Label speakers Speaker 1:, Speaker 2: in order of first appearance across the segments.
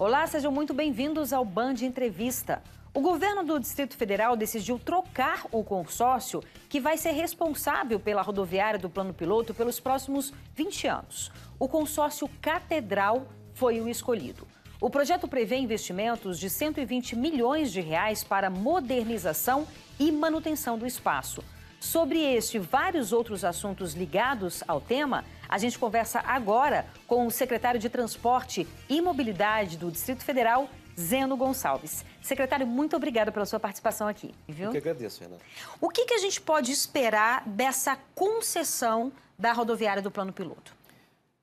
Speaker 1: Olá, sejam muito bem-vindos ao Band Entrevista. O governo do Distrito Federal decidiu trocar o consórcio que vai ser responsável pela rodoviária do Plano Piloto pelos próximos 20 anos. O consórcio Catedral foi o escolhido. O projeto prevê investimentos de 120 milhões de reais para modernização e manutenção do espaço. Sobre este e vários outros assuntos ligados ao tema, a gente conversa agora com o secretário de Transporte e Mobilidade do Distrito Federal, Zeno Gonçalves. Secretário, muito obrigada pela sua participação aqui. Viu? Eu que agradeço, Renata. O que, que a gente pode esperar dessa concessão da rodoviária do Plano Piloto?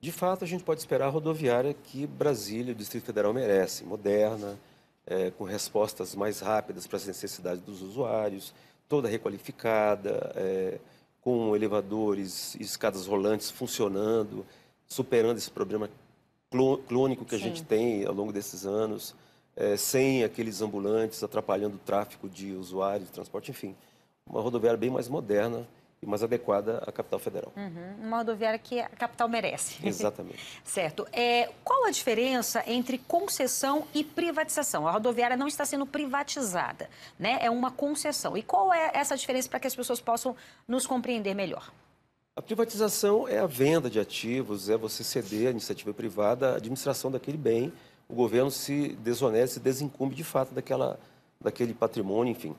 Speaker 2: De fato, a gente pode esperar a rodoviária que Brasília, o Distrito Federal, merece, moderna, é, com respostas mais rápidas para as necessidades dos usuários, toda requalificada, é, com elevadores e escadas rolantes funcionando, superando esse problema clônico que Sim. a gente tem ao longo desses anos, é, sem aqueles ambulantes atrapalhando o tráfego de usuários, transporte, enfim. Uma rodoviária bem mais moderna, e mais adequada à capital federal.
Speaker 1: Uhum, uma rodoviária que a capital merece.
Speaker 2: Exatamente.
Speaker 1: certo. É, qual a diferença entre concessão e privatização? A rodoviária não está sendo privatizada, né? É uma concessão. E qual é essa diferença para que as pessoas possam nos compreender melhor?
Speaker 2: A privatização é a venda de ativos, é você ceder à iniciativa privada a administração daquele bem. O governo se desonesta, se desincumbe de fato daquela, daquele patrimônio, enfim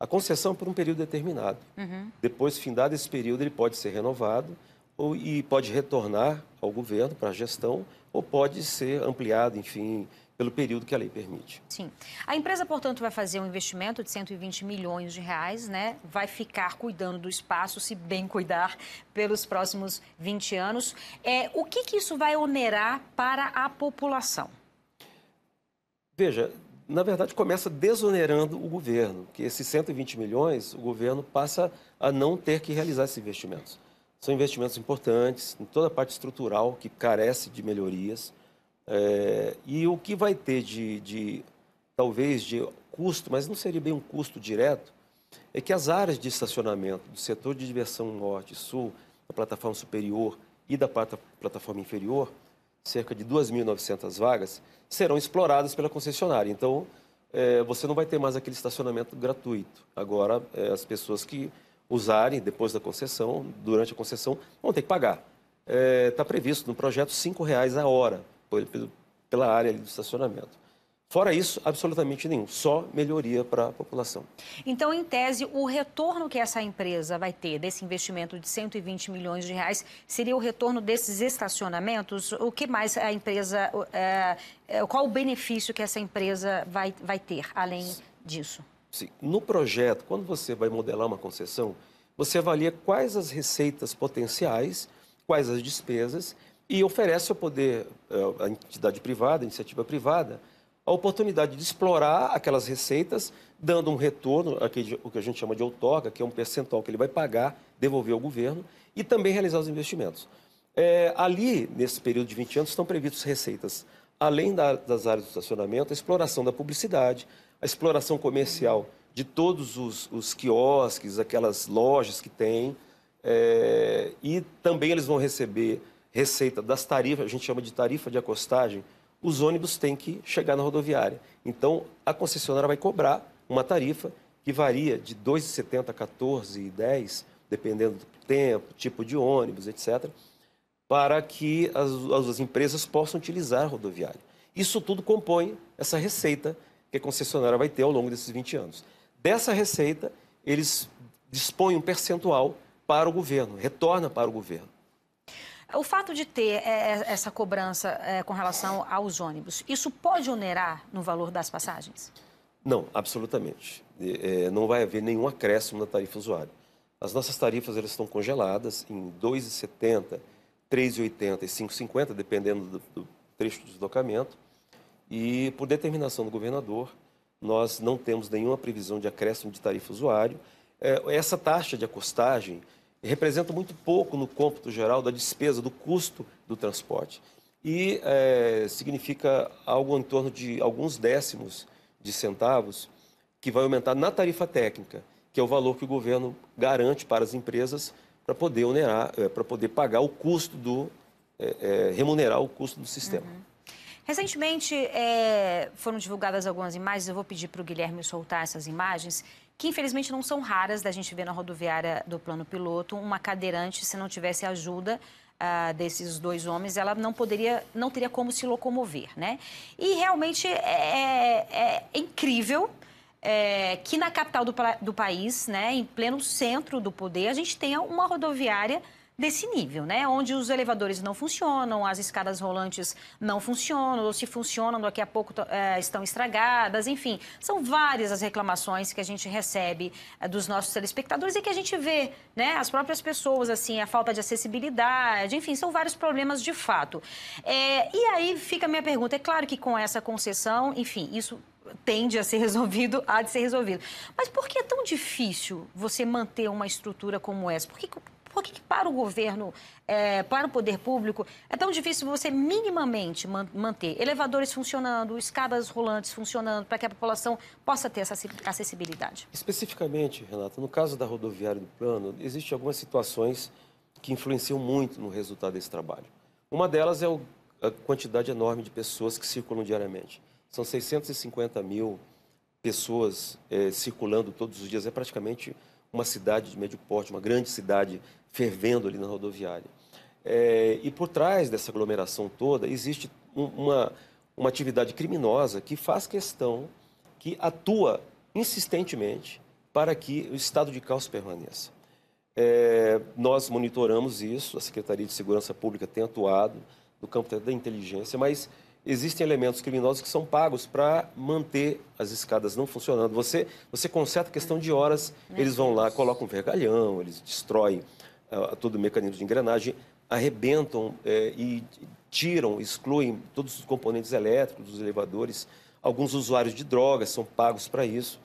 Speaker 2: a concessão por um período determinado. Uhum. Depois, findado esse período, ele pode ser renovado ou, e pode retornar ao governo para a gestão ou pode ser ampliado, enfim, pelo período que a lei permite.
Speaker 1: Sim. A empresa, portanto, vai fazer um investimento de 120 milhões de reais, né? Vai ficar cuidando do espaço, se bem cuidar, pelos próximos 20 anos. É, o que, que isso vai onerar para a população?
Speaker 2: Veja, na verdade, começa desonerando o governo, que esses 120 milhões, o governo passa a não ter que realizar esses investimentos. São investimentos importantes, em toda a parte estrutural, que carece de melhorias. É, e o que vai ter de, de, talvez, de custo, mas não seria bem um custo direto, é que as áreas de estacionamento do setor de diversão norte e sul, da plataforma superior e da plataforma inferior, cerca de 2.900 vagas, serão exploradas pela concessionária. Então, é, você não vai ter mais aquele estacionamento gratuito. Agora, é, as pessoas que usarem depois da concessão, durante a concessão, vão ter que pagar. Está é, previsto no projeto R$ 5,00 a hora pela área do estacionamento. Fora isso, absolutamente nenhum, só melhoria para a população.
Speaker 1: Então, em tese, o retorno que essa empresa vai ter desse investimento de 120 milhões de reais seria o retorno desses estacionamentos? O que mais a empresa, é, é, qual o benefício que essa empresa vai, vai ter além
Speaker 2: disso? Sim. No projeto, quando você vai modelar uma concessão, você avalia quais as receitas potenciais, quais as despesas e oferece ao poder, à é, entidade privada, a iniciativa privada, a oportunidade de explorar aquelas receitas, dando um retorno, o que a gente chama de outorga, que é um percentual que ele vai pagar, devolver ao governo, e também realizar os investimentos. É, ali, nesse período de 20 anos, estão previstas receitas, além da, das áreas do estacionamento, a exploração da publicidade, a exploração comercial de todos os, os quiosques, aquelas lojas que tem, é, e também eles vão receber receita das tarifas, a gente chama de tarifa de acostagem, os ônibus têm que chegar na rodoviária. Então, a concessionária vai cobrar uma tarifa que varia de 2,70 a 14,10, dependendo do tempo, tipo de ônibus, etc., para que as, as empresas possam utilizar a rodoviária. Isso tudo compõe essa receita que a concessionária vai ter ao longo desses 20 anos. Dessa receita, eles dispõem um percentual para o governo, retorna para o governo.
Speaker 1: O fato de ter é, é, essa cobrança é, com relação aos ônibus, isso pode onerar no valor das passagens?
Speaker 2: Não, absolutamente. não vai haver nenhum acréscimo na tarifa usuário. As nossas tarifas elas estão congeladas em 2,70, 3,80 e 5,50, dependendo do, trecho do deslocamento. E por determinação do governador, nós não temos nenhuma previsão de acréscimo de tarifa usuário. essa taxa de acostagem representam muito pouco no cômputo geral da despesa, do custo do transporte. E é, significa algo em torno de alguns décimos de centavos que vai aumentar na tarifa técnica, que é o valor que o governo garante para as empresas para poder onerar, é, para poder pagar o custo do, é, é remunerar o custo do sistema. Uhum.
Speaker 1: Recentemente é, foram divulgadas algumas imagens, eu vou pedir para o Guilherme soltar essas imagens, que infelizmente não são raras da gente ver na rodoviária do plano piloto. Uma cadeirante, se não tivesse ajuda, Uh, desses dois homens, ela não poderia, não teria como se locomover, né? E realmente é, é, é incrível é, que na capital do, do país, né, em pleno centro do poder, a gente tenha uma rodoviária desse nível, né? Onde os elevadores não funcionam, as escadas rolantes não funcionam, ou se funcionam, daqui a pouco é, estão estragadas, enfim. São várias as reclamações que a gente recebe é, dos nossos telespectadores e que a gente vê, né? As próprias pessoas, assim, a falta de acessibilidade, enfim, são vários problemas de fato. É, e aí fica a minha pergunta, é claro que com essa concessão, enfim, isso tende a ser resolvido, há de ser resolvido. Mas por que é tão difícil você manter uma estrutura como essa? Por que, por que, que para o governo, é, para o poder público, é tão difícil você minimamente manter elevadores funcionando, escadas rolantes funcionando, para que a população possa ter essa acessibilidade?
Speaker 2: Especificamente, Renata, no caso da rodoviária do plano, existem algumas situações que influenciam muito no resultado desse trabalho. Uma delas é a quantidade enorme de pessoas que circulam diariamente. São 650 mil pessoas é, circulando todos os dias, é praticamente uma cidade de médio porte, uma grande cidade fervendo ali na rodoviária. É, e por trás dessa aglomeração toda existe uma, uma atividade criminosa que faz questão, que atua insistentemente para que o estado de caos permaneça. É, nós monitoramos isso, a Secretaria de Segurança Pública tem atuado no campo da inteligência, mas existem elementos criminosos que são pagos para manter as escadas não funcionando. Você, você conserta questão de horas, eles vão lá, colocam um vergalhão, eles destroem uh, todo o mecanismo de engrenagem, arrebentam uh, e tiram, excluem todos os componentes elétricos dos elevadores. Alguns usuários de drogas são pagos para isso.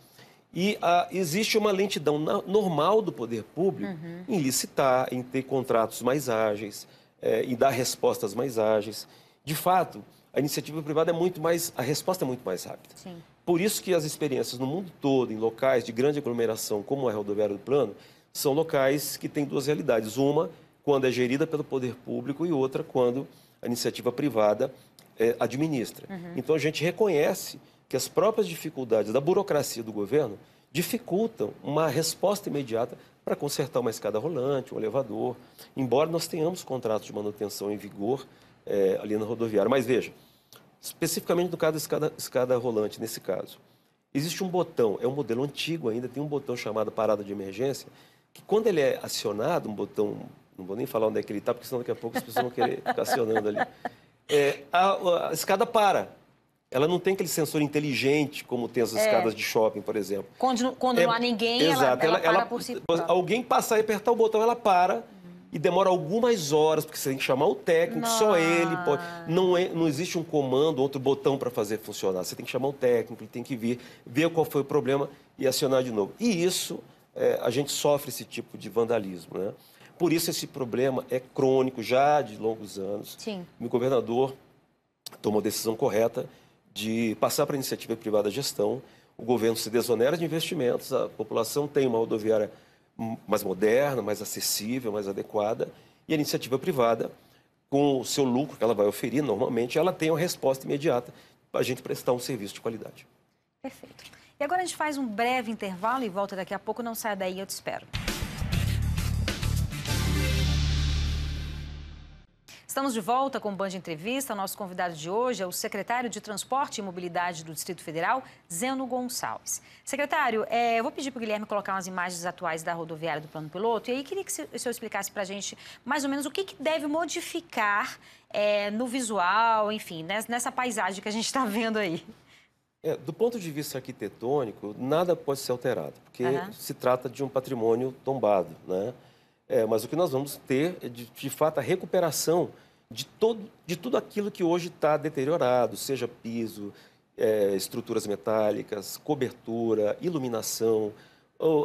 Speaker 2: E uh, existe uma lentidão na, normal do poder público uhum. em licitar, em ter contratos mais ágeis, eh, é, em dar respostas mais ágeis. De fato, a iniciativa privada é muito mais, a resposta é muito mais rápida. Sim. Por isso que as experiências no mundo todo, em locais de grande aglomeração, como é a rodoviária do plano, são locais que têm duas realidades. Uma, quando é gerida pelo poder público, e outra, quando a iniciativa privada é, administra. Uhum. Então, a gente reconhece que as próprias dificuldades da burocracia do governo dificultam uma resposta imediata para consertar uma escada rolante, um elevador, embora nós tenhamos contratos de manutenção em vigor é, ali na rodoviária. Mas veja, Especificamente no caso da escada, escada rolante, nesse caso. Existe um botão, é um modelo antigo ainda, tem um botão chamado parada de emergência, que quando ele é acionado, um botão, não vou nem falar onde é que ele está, porque senão daqui a pouco as pessoas vão querer ficar acionando ali. É, a, a, escada para. Ela não tem aquele sensor inteligente como tem as é. escadas de shopping, por exemplo.
Speaker 1: Quando, quando é, não há ninguém, exato, ela, ela, ela, para ela, por si.
Speaker 2: Alguém passar e apertar o botão, ela para e demora algumas horas, porque você tem que chamar o técnico, Nossa. só ele pode. Não, é, não existe um comando, outro botão para fazer funcionar. Você tem que chamar o técnico, ele tem que vir, ver qual foi o problema e acionar de novo. E isso, é, a gente sofre esse tipo de vandalismo, né? Por isso esse problema é crônico já de longos anos. Sim. O governador tomou a decisão correta de passar para a iniciativa privada a gestão. O governo se desonera de investimentos, a população tem uma rodoviária mais moderna, mais acessível, mais adequada, e a iniciativa privada, com o seu lucro que ela vai oferir normalmente, ela tem uma resposta imediata para a gente prestar um serviço de qualidade.
Speaker 1: Perfeito. E agora a gente faz um breve intervalo e volta daqui a pouco. Não saia daí, eu te espero. Estamos de volta com o Band Entrevista. O nosso convidado de hoje é o secretário de Transporte e Mobilidade do Distrito Federal, Zeno Gonçalves. Secretário, é, eu vou pedir para o Guilherme colocar umas imagens atuais da rodoviária do plano piloto. E aí queria que o senhor explicasse para a gente mais ou menos o que, que deve modificar é, no visual, enfim, né, nessa paisagem que a gente está vendo aí.
Speaker 2: É, do ponto de vista arquitetônico, nada pode ser alterado, porque uhum. se trata de um patrimônio tombado, né? É, mas o que nós vamos ter é, de, de fato, a recuperação de, todo, de tudo aquilo que hoje está deteriorado, seja piso, é, estruturas metálicas, cobertura, iluminação,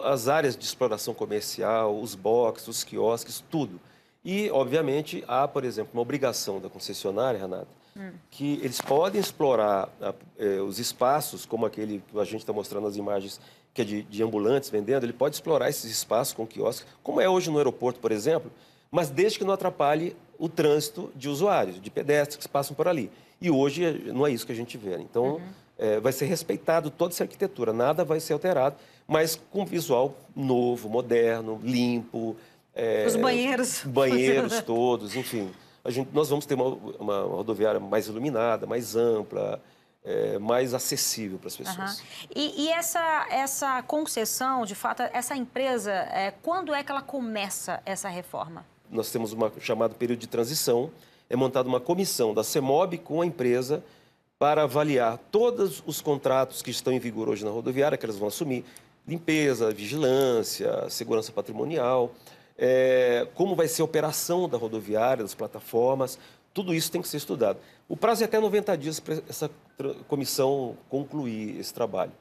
Speaker 2: as áreas de exploração comercial, os boxes, os quiosques, tudo. E, obviamente, há, por exemplo, uma obrigação da concessionária, Renata, hum. que eles podem explorar a, é, os espaços, como aquele que a gente está mostrando nas imagens, que é de, de, ambulantes vendendo, ele pode explorar esses espaços com quiosques, como é hoje no aeroporto, por exemplo, mas desde que não atrapalhe o trânsito de usuários, de pedestres que passam por ali. E hoje não é isso que a gente vê. Né? Então, uhum. é, vai ser respeitado toda essa arquitetura, nada vai ser alterado, mas com visual novo, moderno, limpo. É, Os banheiros. Banheiros todos, enfim. A gente, nós vamos ter uma, uma rodoviária mais iluminada, mais ampla, é, mais acessível para as pessoas. Uhum.
Speaker 1: E, e, essa, essa concessão, de fato, essa empresa, é, quando é que ela começa essa reforma?
Speaker 2: nós temos uma chamado período de transição, é montada uma comissão da CEMOB com a empresa para avaliar todos os contratos que estão em vigor hoje na rodoviária, que elas vão assumir, limpeza, vigilância, segurança patrimonial, é, como vai ser a operação da rodoviária, das plataformas, tudo isso tem que ser estudado. O prazo é até 90 dias para essa comissão concluir esse trabalho.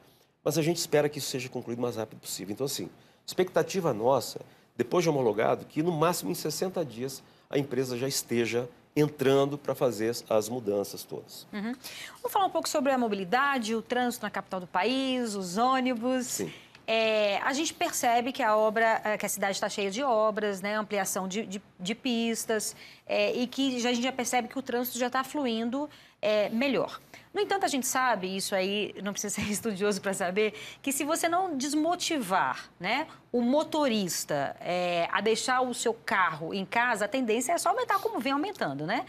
Speaker 2: Mas a gente espera que isso seja concluído o mais rápido possível. Então, assim, expectativa nossa depois de homologado, que no máximo em 60 dias a empresa já esteja entrando para fazer as mudanças todas.
Speaker 1: Uhum. Vamos falar um pouco sobre a mobilidade, o trânsito na capital do país, os ônibus. Sim. É, a gente percebe que a obra, eh, que a cidade está cheia de obras, né, ampliação de, de, de pistas, é, e que já, a gente já percebe que o trânsito já está fluindo é, melhor. No entanto, a gente sabe, isso aí não precisa ser estudioso para saber, que se você não desmotivar né, o motorista é, a deixar o seu carro em casa, a tendência é só aumentar como vem aumentando, né?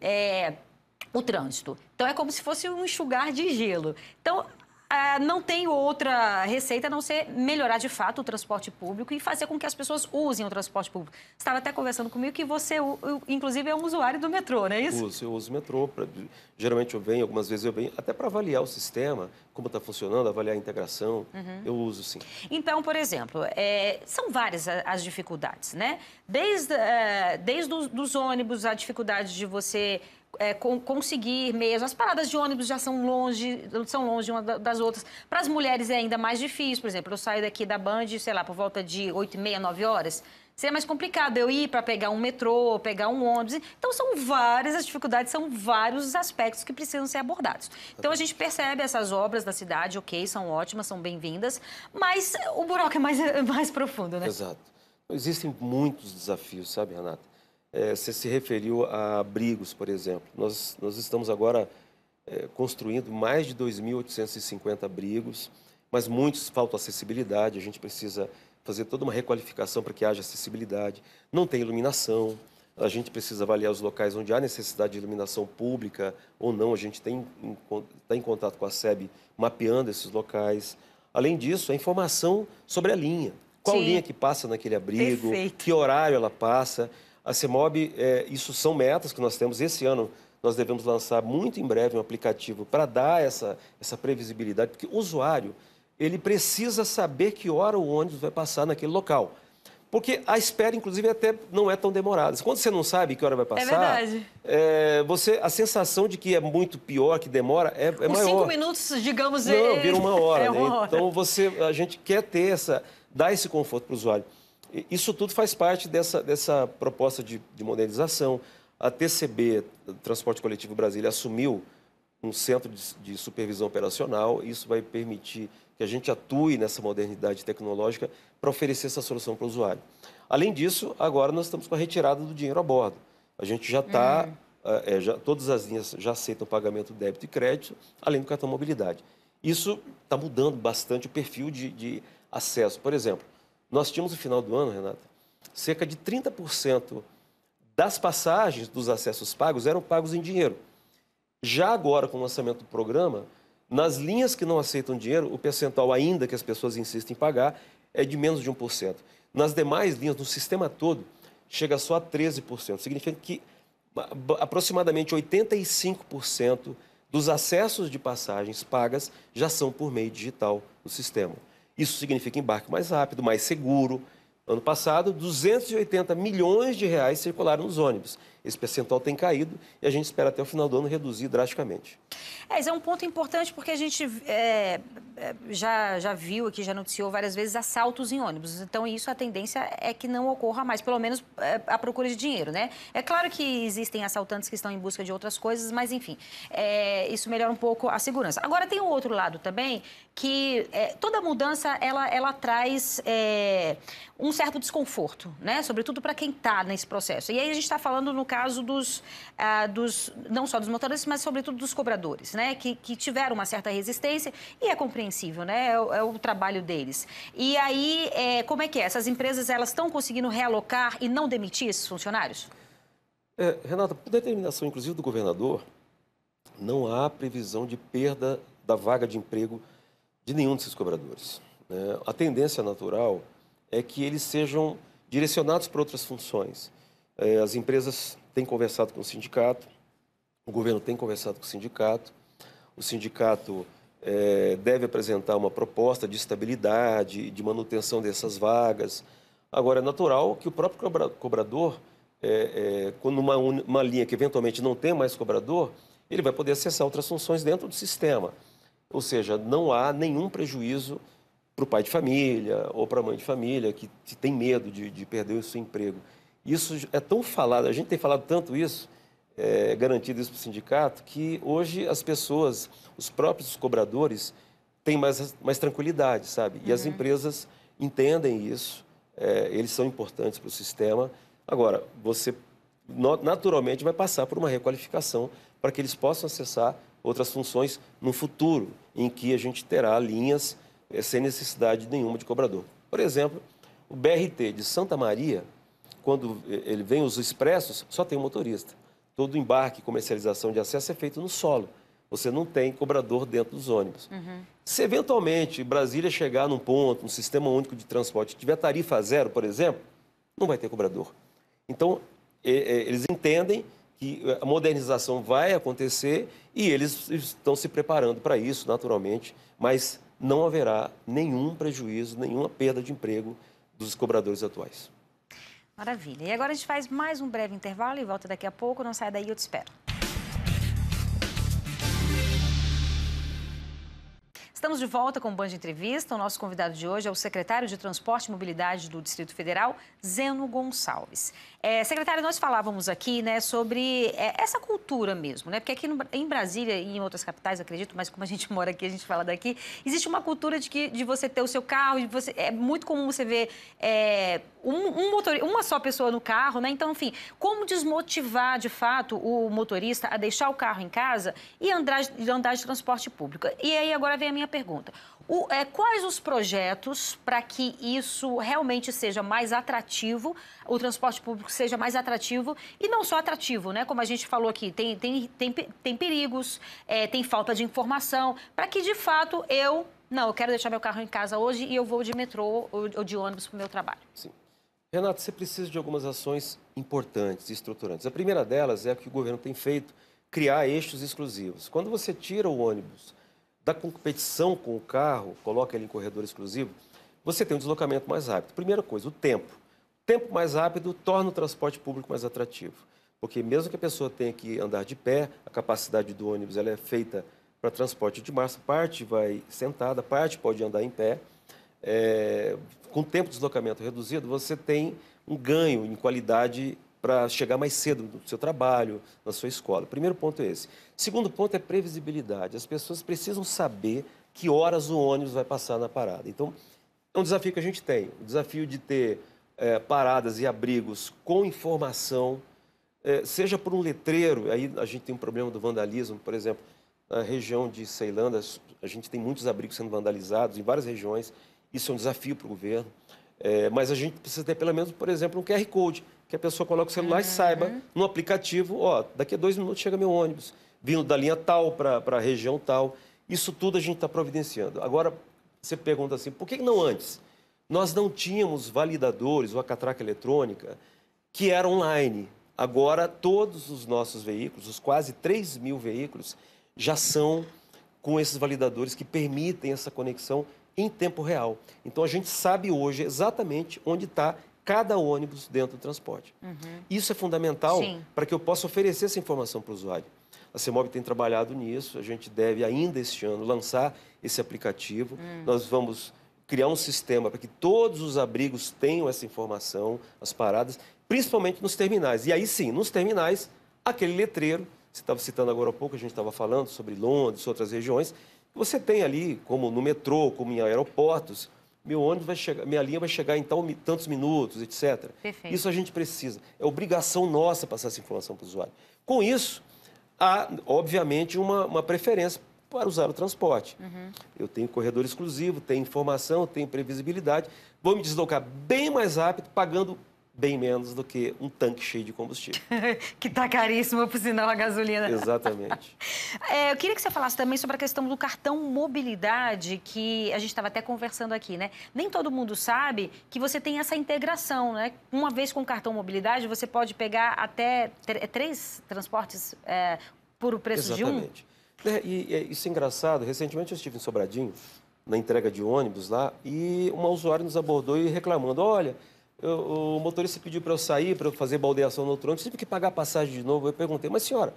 Speaker 1: É, o trânsito. Então, é como se fosse um enxugar de gelo. Então, ah, não tem outra receita a não ser melhorar de fato o transporte público e fazer com que as pessoas usem o transporte público. Você estava até conversando comigo que você, inclusive, é um usuário do metrô, não é isso?
Speaker 2: Uso, eu uso o metrô. Pra, geralmente eu venho, algumas vezes eu venho, até para avaliar o sistema, como está funcionando, avaliar a integração. Uhum. Eu uso sim.
Speaker 1: Então, por exemplo, é, são várias as dificuldades, né? Desde, é, desde os, dos ônibus, a dificuldade de você é, com, conseguir mesmo. As paradas de ônibus já são longe, são longe uma das outras. Para as mulheres é ainda mais difícil, por exemplo, eu saio daqui da Band, sei lá, por volta de 8 e meia, 9 horas. Seria mais complicado eu ir para pegar um metrô, pegar um ônibus. Então, são várias as dificuldades, são vários os aspectos que precisam ser abordados. Então, a gente percebe essas obras da cidade, ok, são ótimas, são bem-vindas, mas o buraco é mais, é mais profundo, né?
Speaker 2: Exato. Então, existem muitos desafios, sabe, Renata? é, você se referiu a abrigos, por exemplo. Nós, nós estamos agora é, construindo mais de 2.850 abrigos, mas muitos faltam acessibilidade, a gente precisa fazer toda uma requalificação para que haja acessibilidade. Não tem iluminação, a gente precisa avaliar os locais onde há necessidade de iluminação pública ou não, a gente está em contato com a SEB mapeando esses locais. Além disso, a informação sobre a linha. Qual Sim. linha que passa naquele abrigo, Perfeito. que horário ela passa. A CEMOB, é, isso são metas que nós temos. Esse ano nós devemos lançar muito em breve um aplicativo para dar essa, essa previsibilidade, porque o usuário ele precisa saber que hora o ônibus vai passar naquele local. Porque a espera, inclusive, até não é tão demorada. Quando você não sabe que hora vai é passar, é verdade. É, você, a sensação de que é muito pior, que demora, é, é Os maior. cinco
Speaker 1: minutos, digamos, não, é... vira uma hora. É né? uma né? hora. Então
Speaker 2: você, a gente quer ter essa, dar esse conforto para o usuário. Isso tudo faz parte dessa, dessa proposta de, de modernização. A TCB, Transporte Coletivo Brasília, assumiu um centro de, de supervisão operacional. Isso vai permitir que a gente atue nessa modernidade tecnológica para oferecer essa solução para o usuário. Além disso, agora nós estamos com a retirada do dinheiro a bordo. A gente já está, uhum. É, é, já, todas as linhas já aceitam pagamento débito e crédito, além do cartão mobilidade. Isso está mudando bastante o perfil de, de acesso. Por exemplo, nós tínhamos no final do ano, Renata, cerca de 30% das passagens dos acessos pagos eram pagos em dinheiro. Já agora, com o lançamento do programa, nas linhas que não aceitam dinheiro, o percentual ainda que as pessoas insistem em pagar é de menos de 1%. Nas demais linhas, no sistema todo, chega só a 13%. Significa que aproximadamente 85% dos acessos de passagens pagas já são por meio digital no sistema. Isso significa embarque mais rápido, mais seguro. Ano passado, 280 milhões de reais circularam nos ônibus. Esse percentual tem caído e a gente espera até o final do ano reduzir drasticamente.
Speaker 1: É, é um ponto importante porque a gente é, é, já, já viu aqui, já noticiou várias vezes assaltos em ônibus. Então, isso, a tendência é que não ocorra mais, pelo menos é, a procura de dinheiro, né? É claro que existem assaltantes que estão em busca de outras coisas, mas, enfim, é, isso melhora um pouco a segurança. Agora, tem o outro lado também, que é, toda mudança, ela, ela traz um certo desconforto, né? Sobretudo para quem está nesse processo. E aí, a gente está falando, no caso dos, ah, dos não só dos motoristas, mas sobretudo dos cobradores, né? Que, que tiveram uma certa resistência e é compreensível, né? É, o, é o trabalho deles. E aí, é, como é que é? Essas empresas elas estão conseguindo realocar e não demitir esses funcionários?
Speaker 2: É, Renata, por determinação, inclusive, do governador, não há previsão de perda da vaga de emprego de nenhum desses cobradores. Né? A tendência natural é que eles sejam direcionados para outras funções. É, as empresas tem conversado com o sindicato, o governo tem conversado com o sindicato, o sindicato é, deve apresentar uma proposta de estabilidade, de manutenção dessas vagas. Agora, é natural que o próprio cobrador, é, é, quando uma, uma linha que eventualmente não tem mais cobrador, ele vai poder acessar outras funções dentro do sistema. Ou seja, não há nenhum prejuízo para o pai de família ou para a mãe de família que tem medo de, de perder o seu emprego. Isso é tão falado, a gente tem falado tanto isso, é, garantido isso para o sindicato, que hoje as pessoas, os próprios cobradores, têm mais, mais tranquilidade, sabe? E uhum. as empresas entendem isso, é, eles são importantes para o sistema. Agora, você naturalmente vai passar por uma requalificação para que eles possam acessar outras funções no futuro, em que a gente terá linhas é, sem necessidade nenhuma de cobrador. Por exemplo, o BRT de Santa Maria quando ele vem os expressos, só tem o motorista. Todo embarque e comercialização de acesso é feito no solo. Você não tem cobrador dentro dos ônibus. Uhum. Se eventualmente Brasília chegar num ponto, um sistema único de transporte, tiver tarifa zero, por exemplo, não vai ter cobrador. Então, eles entendem que eh, a modernização vai acontecer e eles estão se preparando para isso, naturalmente, mas não haverá nenhum prejuízo, nenhuma perda de emprego dos cobradores atuais.
Speaker 1: Maravilha. E agora a gente faz mais um breve intervalo e volta daqui a pouco. Não sai daí, eu te espero. Estamos de volta com o Band de Entrevista. O nosso convidado de hoje é o secretário de Transporte e Mobilidade do Distrito Federal, Zeno Gonçalves. É, secretário, nós falávamos aqui né, sobre é, essa cultura mesmo, né? Porque aqui no, em Brasília e em outras capitais, acredito, mas como a gente mora aqui, a gente fala daqui, existe uma cultura de, que, de você ter o seu carro, de você, é muito comum você ver é, um, um motor, uma só pessoa no carro, né? Então, enfim, como desmotivar de fato o motorista a deixar o carro em casa e andar, andar de transporte público? E aí agora vem a minha pergunta. O, é, quais os projetos para que isso realmente seja mais atrativo, o transporte público seja mais atrativo e não só atrativo, né? Como a gente falou aqui, tem, tem, tem, tem perigos, é, tem falta de informação, para que de fato eu, não, eu quero deixar meu carro em casa hoje e eu vou de metrô ou, de ônibus para o meu trabalho. Sim.
Speaker 2: Renato, você precisa de algumas ações importantes, estruturantes. A primeira delas é a que o governo tem feito, criar eixos exclusivos. Quando você tira o ônibus da competição com o carro, coloca ele em corredor exclusivo, você tem um deslocamento mais rápido. Primeira coisa, o tempo. O tempo mais rápido torna o transporte público mais atrativo. Porque mesmo que a pessoa tenha que andar de pé, a capacidade do ônibus ela é feita para transporte de massa, parte vai sentada, parte pode andar em pé. É, com o tempo de deslocamento reduzido, você tem um ganho em qualidade para chegar mais cedo no seu trabalho, na sua escola. Primeiro ponto é esse. Segundo ponto é previsibilidade. As pessoas precisam saber que horas o ônibus vai passar na parada. Então, é um desafio que a gente tem. O desafio de ter é, paradas e abrigos com informação, é, seja por um letreiro, aí a gente tem um problema do vandalismo, por exemplo, na região de Ceilândia, a gente tem muitos abrigos sendo vandalizados em várias regiões, isso é um desafio para o governo, é, mas a gente precisa ter pelo menos, por exemplo, um QR Code, que a pessoa coloque o celular uhum. e saiba no aplicativo, ó, daqui a dois minutos chega meu ônibus, vindo da linha tal para a região tal. Isso tudo a gente está providenciando. Agora, você pergunta assim, por que não antes? Nós não tínhamos validadores ou a catraca eletrônica que era online. Agora, todos os nossos veículos, os quase 3 mil veículos, já são com esses validadores que permitem essa conexão em tempo real. Então, a gente sabe hoje exatamente onde está cada ônibus dentro do transporte. Uhum. Isso é fundamental para que eu possa oferecer essa informação para o usuário. A CEMOB tem trabalhado nisso, a gente deve ainda este ano lançar esse aplicativo. Uhum. Nós vamos criar um sistema para que todos os abrigos tenham essa informação, as paradas, principalmente nos terminais. E aí sim, nos terminais, aquele letreiro, você estava citando agora há pouco, a gente estava falando sobre Londres, outras regiões, você tem ali, como no metrô, como em aeroportos, meu ônibus vai chegar, minha linha vai chegar em então, tal, tantos minutos, etc. Perfeito. Isso a gente precisa. É obrigação nossa passar essa informação para o usuário. Com isso, há, obviamente, uma, uma preferência para usar o transporte. Uhum. Eu tenho corredor exclusivo, tenho informação, tenho previsibilidade, vou me deslocar bem mais rápido, pagando bem menos do que um tanque cheio de combustível.
Speaker 1: que está caríssimo, por sinal, a gasolina.
Speaker 2: Exatamente.
Speaker 1: é, eu queria que você falasse também sobre a questão do cartão mobilidade, que a gente estava até conversando aqui, né? Nem todo mundo sabe que você tem essa integração, né? Uma vez com o cartão mobilidade, você pode pegar até é três transportes é, por o preço Exatamente.
Speaker 2: de um? É, e é, isso é engraçado. Recentemente eu estive em Sobradinho, na entrega de ônibus lá, e uma usuária nos abordou e reclamando, olha... Eu, o motorista pediu para eu sair, para eu fazer baldeação no tronco, tive que pagar passagem de novo. Eu perguntei, mas senhora,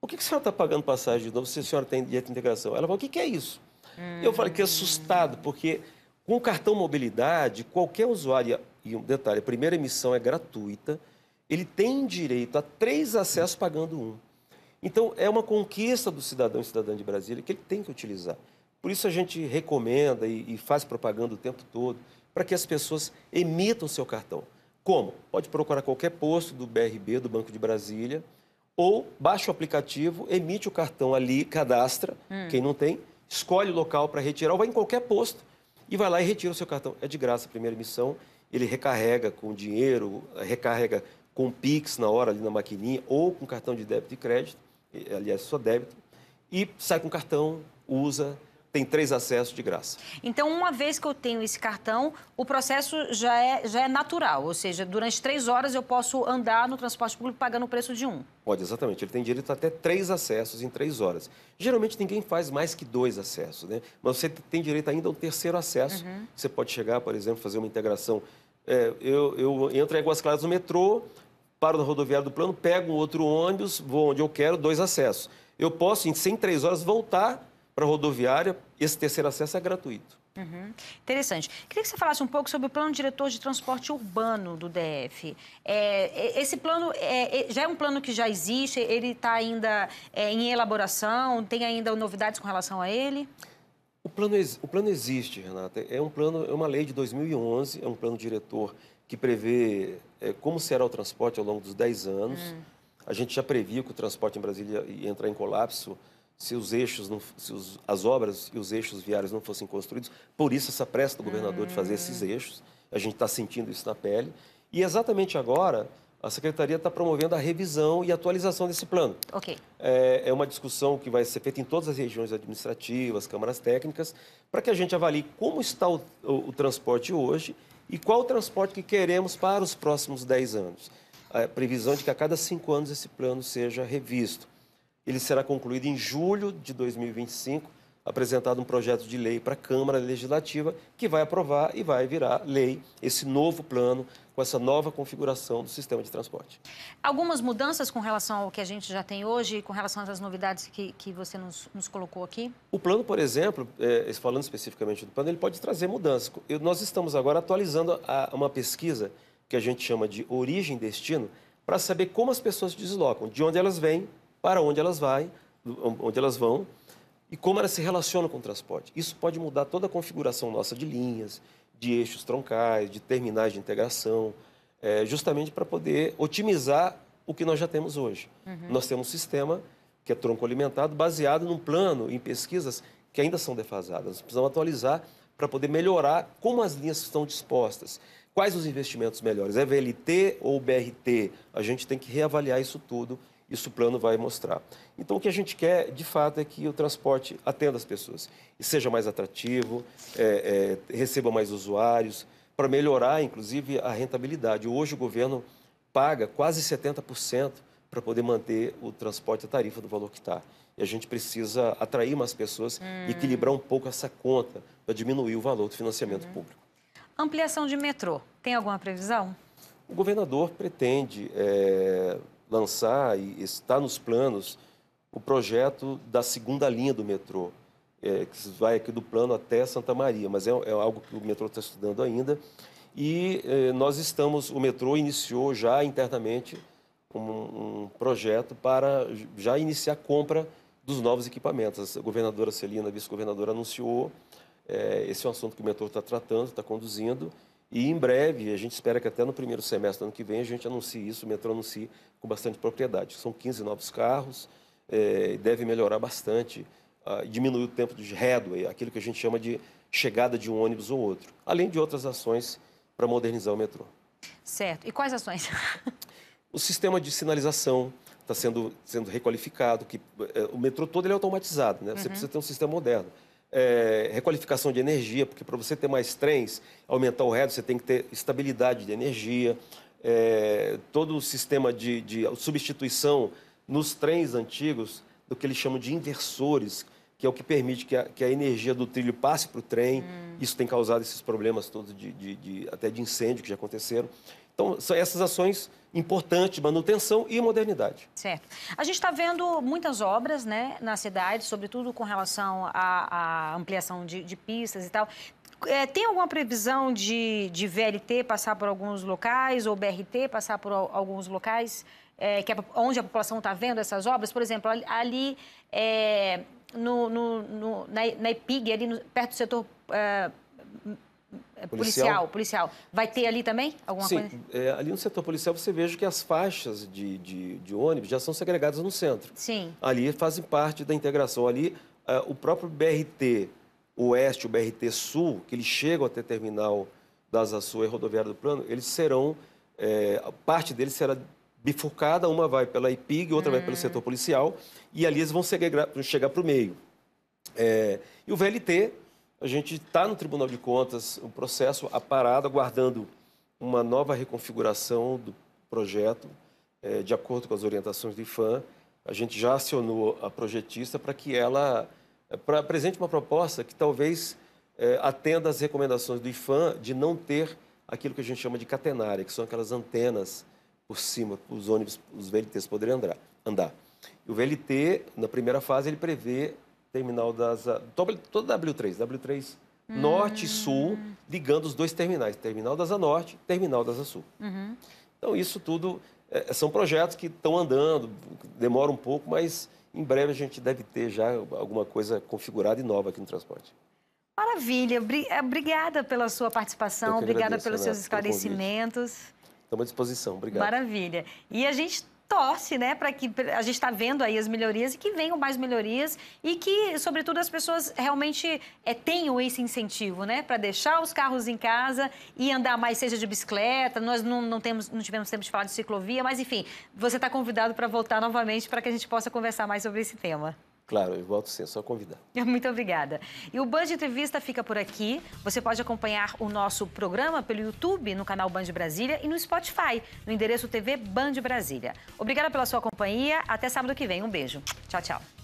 Speaker 2: por que, que a senhora está pagando passagem de novo se a senhora tem direito de integração? Ela falou, o que, que é isso? Hum. Eu falei que assustado, porque com o cartão mobilidade, qualquer usuário, e um detalhe, a primeira emissão é gratuita, ele tem direito a três acessos pagando um. Então, é uma conquista do cidadão e cidadã de Brasília que ele tem que utilizar. Por isso a gente recomenda e, e faz propaganda o tempo todo para que as pessoas emitam seu cartão. Como? Pode procurar qualquer posto do BRB, do Banco de Brasília, ou baixa o aplicativo, emite o cartão ali, cadastra, hum. quem não tem, escolhe o local para retirar, ou vai em qualquer posto e vai lá e retira o seu cartão. É de graça a primeira emissão, ele recarrega com dinheiro, recarrega com Pix na hora ali na maquininha, ou com cartão de débito e crédito, aliás, só débito, e sai com o cartão, usa, tem três acessos de graça.
Speaker 1: Então, uma vez que eu tenho esse cartão, o processo já é, já é natural, ou seja, durante três horas eu posso andar no transporte público pagando o preço de um.
Speaker 2: Pode, exatamente. Ele tem direito a até três acessos em três horas. Geralmente ninguém faz mais que dois acessos, né? Mas você tem direito ainda a um terceiro acesso. Uhum. Você pode chegar, por exemplo, fazer uma integração. É, eu, eu entro em Águas Claras no metrô, paro na rodoviária do plano, pego um outro ônibus, vou onde eu quero, dois acessos. Eu posso, em 103 horas, voltar para rodoviária, esse terceiro acesso é gratuito.
Speaker 1: Uhum. Interessante. Queria que você falasse um pouco sobre o plano diretor de transporte urbano do DF. É, esse plano é, é, já é um plano que já existe, ele está ainda é, em elaboração, tem ainda novidades com relação a ele?
Speaker 2: O plano, o plano existe, Renata. É um plano, é uma lei de 2011, é um plano diretor que prevê é, como será o transporte ao longo dos 10 anos. Hum. A gente já previa que o transporte em Brasília ia entrar em colapso se os eixos, não, se os, as obras e os eixos viários não fossem construídos. Por isso essa pressa do governador de fazer esses ah. eixos. A gente está sentindo isso na pele. E exatamente agora a secretaria está promovendo a revisão e atualização desse plano. Ok. É, é, uma discussão que vai ser feita em todas as regiões administrativas, câmaras técnicas, para que a gente avalie como está o, o, o transporte hoje e qual o transporte que queremos para os próximos 10 anos. A previsão é de que a cada cinco anos esse plano seja revisto. Ele será concluído em julho de 2025, apresentado um projeto de lei para a Câmara Legislativa, que vai aprovar e vai virar lei esse novo plano com essa nova configuração do sistema de transporte.
Speaker 1: Algumas mudanças com relação ao que a gente já tem hoje, com relação às novidades que, que você nos, nos colocou aqui?
Speaker 2: O plano, por exemplo, é, falando especificamente do plano, ele pode trazer mudanças. Eu, nós estamos agora atualizando a, uma pesquisa que a gente chama de origem-destino, para saber como as pessoas se deslocam, de onde elas vêm para onde elas, vai, onde elas vão e como elas se relacionam com o transporte. Isso pode mudar toda a configuração nossa de linhas, de eixos troncais, de terminais de integração, é, justamente para poder otimizar o que nós já temos hoje. Uhum. Nós temos um sistema que é tronco alimentado, baseado num plano, em pesquisas que ainda são defasadas. Nós precisamos atualizar para poder melhorar como as linhas estão dispostas. Quais os investimentos melhores? É VLT ou BRT? A gente tem que reavaliar isso tudo isso o plano vai mostrar. Então, o que a gente quer, de fato, é que o transporte atenda as pessoas e seja mais atrativo, é, é, receba mais usuários, para melhorar, inclusive, a rentabilidade. Hoje, o governo paga quase 70% para poder manter o transporte, a tarifa do valor que está. E a gente precisa atrair mais pessoas hum. e equilibrar um pouco essa conta para diminuir o valor do financiamento hum. público.
Speaker 1: Ampliação de metrô, tem alguma previsão?
Speaker 2: O governador pretende é, lançar e está nos planos o projeto da segunda linha do metrô, é, que vai aqui do plano até Santa Maria, mas é, é algo que o metrô está estudando ainda. E é, nós estamos, o metrô iniciou já internamente um, um, projeto para já iniciar a compra dos novos equipamentos. A governadora Celina, a vice-governadora, anunciou. É, esse é um assunto que o metrô está tratando, está conduzindo. E em breve, a gente espera que até no primeiro semestre do ano que vem a gente anuncie isso, o metrô anuncie com bastante propriedade. São 15 novos carros, é, deve melhorar bastante, ah, diminuir o tempo de headway, aquilo que a gente chama de chegada de um ônibus ou outro, além de outras ações para modernizar o metrô.
Speaker 1: Certo. E quais ações?
Speaker 2: o sistema de sinalização está sendo, sendo requalificado, que é, o metrô todo ele é automatizado, né? Você uhum. precisa ter um sistema moderno é, requalificação de energia, porque para você ter mais trens, aumentar o reto, você tem que ter estabilidade de energia, é, todo o sistema de, de substituição nos trens antigos do que eles chamam de inversores, que é o que permite que a, que a energia do trilho passe para o trem. Hum. Isso tem causado esses problemas todos, de, de, de, até de incêndio que já aconteceram. Então, são essas ações importantes, manutenção e modernidade.
Speaker 1: Certo. A gente está vendo muitas obras né, na cidade, sobretudo com relação à, ampliação de, de pistas e tal. É, tem alguma previsão de, de, VLT passar por alguns locais ou BRT passar por alguns locais é, que é onde a população está vendo essas obras? Por exemplo, ali é, no, no, no na, na EPIG, ali no, perto do setor eh, policial. policial. policial, Vai ter ali também alguma Sim, coisa?
Speaker 2: É, ali no setor policial você veja que as faixas de, de, de, ônibus já são segregadas no centro. Sim. Ali fazem parte da integração. Ali eh, o próprio BRT Oeste, o BRT Sul, que eles chegam até terminal das Açores é rodoviária do plano, eles serão, é, parte deles será bifurcada, uma vai pela IPIG, outra hum. vai pelo hum. setor policial, e ali eles vão chegar para o meio. É, e o VLT, a gente está no Tribunal de Contas, o um processo aparado, aguardando uma nova reconfiguração do projeto, é, de acordo com as orientações do IFAM. A gente já acionou a projetista para que ela é, pra, apresente uma proposta que talvez é, atenda às recomendações do IFAM de não ter aquilo que a gente chama de catenária, que são aquelas antenas por cima, os ônibus, os VLTs poderem andar. andar. o VLT, na primeira fase, ele prevê terminal das. toda W3, W3 hum. Norte e Sul, ligando os dois terminais, Terminal das Norte Terminal das Sul. Uhum. Então, isso tudo é, é, são projetos que estão andando, demora um pouco, mas em breve a gente deve ter já alguma coisa configurada e nova aqui no transporte.
Speaker 1: Maravilha, obrigada pela sua participação, obrigada agradeço, pelos seus esclarecimentos.
Speaker 2: Estamos à disposição. Obrigado.
Speaker 1: Maravilha. E a gente torce, né, para que a gente está vendo aí as melhorias e que venham mais melhorias e que, sobretudo, as pessoas realmente é, tenham esse incentivo, né, para deixar os carros em casa e andar mais, seja de bicicleta. Nós não, não temos, não tivemos tempo de falar de ciclovia, mas enfim, você está convidado para voltar novamente para que a gente possa conversar mais sobre esse tema.
Speaker 2: Claro, eu volto sim, só convidar.
Speaker 1: Muito obrigada. E o Band Entrevista fica por aqui. Você pode acompanhar o nosso programa pelo YouTube, no canal Band Brasília e no Spotify, no endereço TV Band Brasília. Obrigada pela sua companhia. Até sábado que vem. Um beijo. Tchau, tchau.